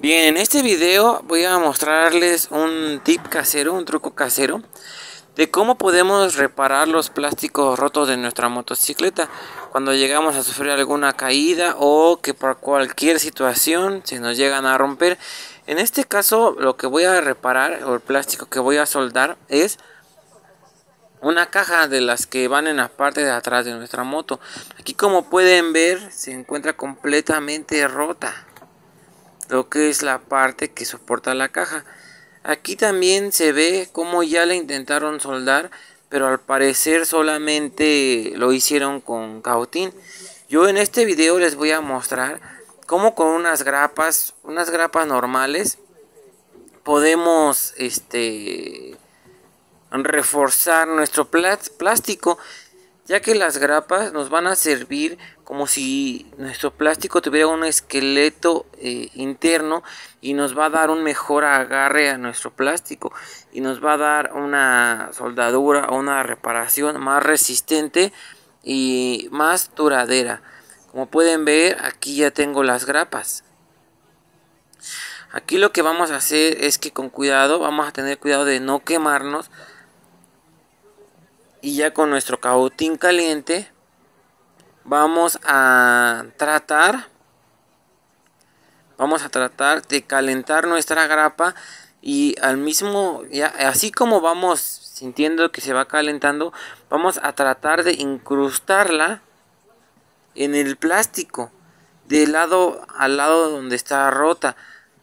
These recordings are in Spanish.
Bien, en este video voy a mostrarles un tip casero, un truco casero de cómo podemos reparar los plásticos rotos de nuestra motocicleta cuando llegamos a sufrir alguna caída o que por cualquier situación se nos llegan a romper. En este caso lo que voy a reparar o el plástico que voy a soldar es una caja de las que van en la parte de atrás de nuestra moto. Aquí como pueden ver se encuentra completamente rota lo que es la parte que soporta la caja. Aquí también se ve como ya la intentaron soldar, pero al parecer solamente lo hicieron con cautín. Yo en este video les voy a mostrar cómo con unas grapas, unas grapas normales, podemos este reforzar nuestro plástico ya que las grapas nos van a servir como si nuestro plástico tuviera un esqueleto eh, interno y nos va a dar un mejor agarre a nuestro plástico y nos va a dar una soldadura o una reparación más resistente y más duradera. Como pueden ver, aquí ya tengo las grapas. Aquí lo que vamos a hacer es que con cuidado, vamos a tener cuidado de no quemarnos y ya con nuestro cautín caliente vamos a tratar vamos a tratar de calentar nuestra grapa y al mismo ya, así como vamos sintiendo que se va calentando vamos a tratar de incrustarla en el plástico de lado al lado donde está rota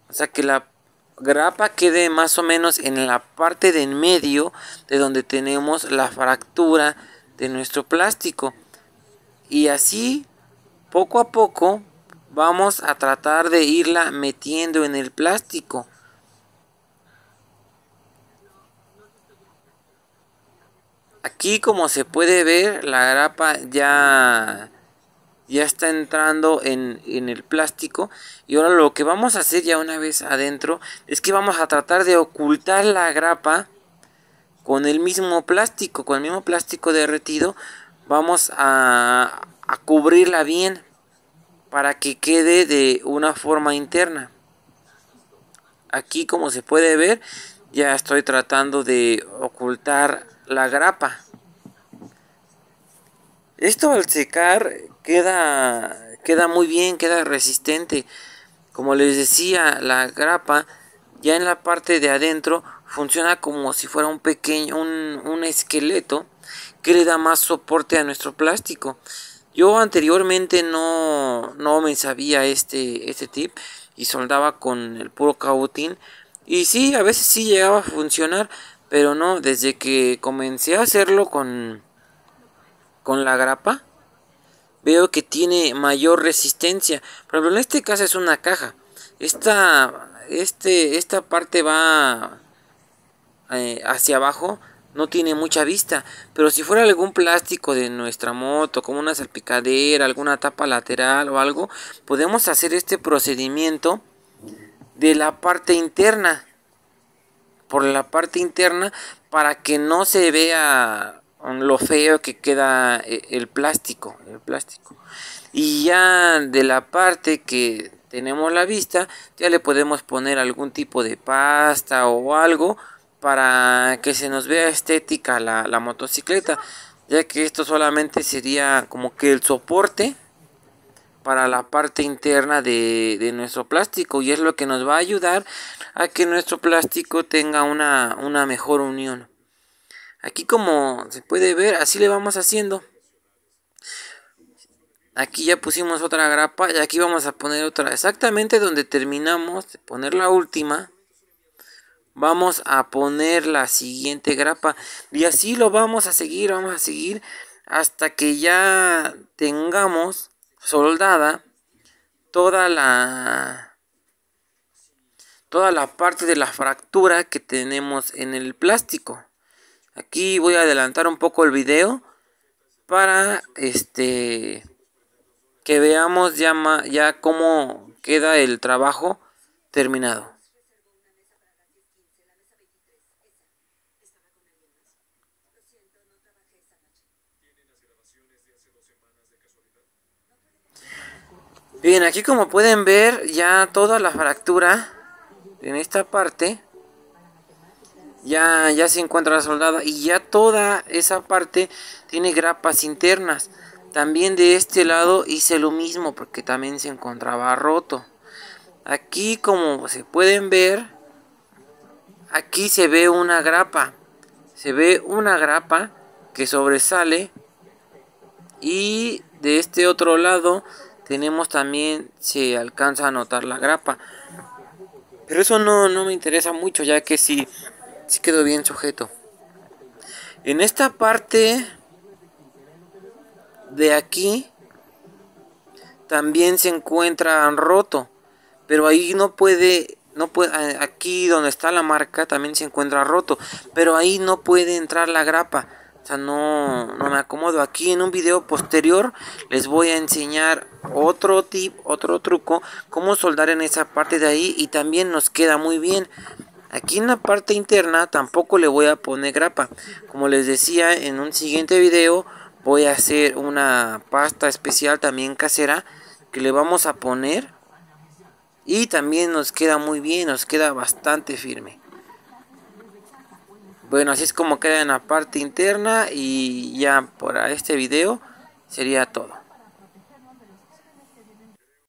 o sea que la grapa quede más o menos en la parte de en medio de donde tenemos la fractura de nuestro plástico. Y así, poco a poco, vamos a tratar de irla metiendo en el plástico. Aquí como se puede ver la grapa ya ya está entrando en, el plástico y ahora lo que vamos a hacer ya una vez adentro es que vamos a tratar de ocultar la grapa con el mismo plástico, con el mismo plástico derretido vamos a, a cubrirla bien para que quede de una forma interna aquí como se puede ver ya estoy tratando de ocultar la grapa esto al secar queda, queda muy bien, queda resistente. Como les decía, la grapa ya en la parte de adentro funciona como si fuera un pequeño, un, esqueleto que le da más soporte a nuestro plástico. Yo anteriormente no, me sabía este, este tip y soldaba con el puro cautín Y sí, a veces sí llegaba a funcionar, pero no, desde que comencé a hacerlo con, con la grapa, veo que tiene mayor resistencia. Pero en este caso es una caja. Esta, este, esta parte va eh, hacia abajo, no tiene mucha vista. Pero si fuera algún plástico de nuestra moto, como una salpicadera, alguna tapa lateral o algo, podemos hacer este procedimiento de la parte interna. Por la parte interna para que no se vea lo feo que queda eh, el plástico, el plástico. Y ya de la parte que tenemos la vista, ya le podemos poner algún tipo de pasta o algo para que se nos vea estética la, motocicleta, ya que esto solamente sería como que el soporte para la parte interna de, nuestro plástico y es lo que nos va a ayudar a que nuestro plástico tenga una, una mejor unión. Aquí como se puede ver, así le vamos haciendo. Aquí ya pusimos otra grapa y aquí vamos a poner otra. Exactamente donde terminamos de poner la última. Vamos a poner la siguiente grapa. Y así lo vamos a seguir, vamos a seguir hasta que ya tengamos soldada toda la toda la parte de la fractura que tenemos en el plástico. Aquí voy a adelantar un poco el video para este que veamos ya, ya cómo queda el trabajo terminado. Bien, aquí como pueden ver ya toda la fractura en esta parte ya, ya se encuentra la soldada y ya toda esa parte tiene grapas internas. También de este lado hice lo mismo porque también se encontraba roto. Aquí como se pueden ver, aquí se ve una grapa. Se ve una grapa que sobresale y de este otro lado tenemos también, se alcanza a notar la grapa. Pero eso no, no me interesa mucho ya que si si quedó bien sujeto. En esta parte de aquí también se encuentra roto, pero ahí no puede no puede aquí donde está la marca también se encuentra roto, pero ahí no puede entrar la grapa. O sea, no, no me acomodo. Aquí en un video posterior les voy a enseñar otro tip, otro truco, cómo soldar en esa parte de ahí y también nos queda muy bien. Aquí en la parte interna tampoco le voy a poner grapa. Como les decía en un siguiente video voy a hacer una pasta especial también casera que le vamos a poner. Y también nos queda muy bien, nos queda bastante firme. Bueno, así es como queda en la parte interna y ya para este video sería todo.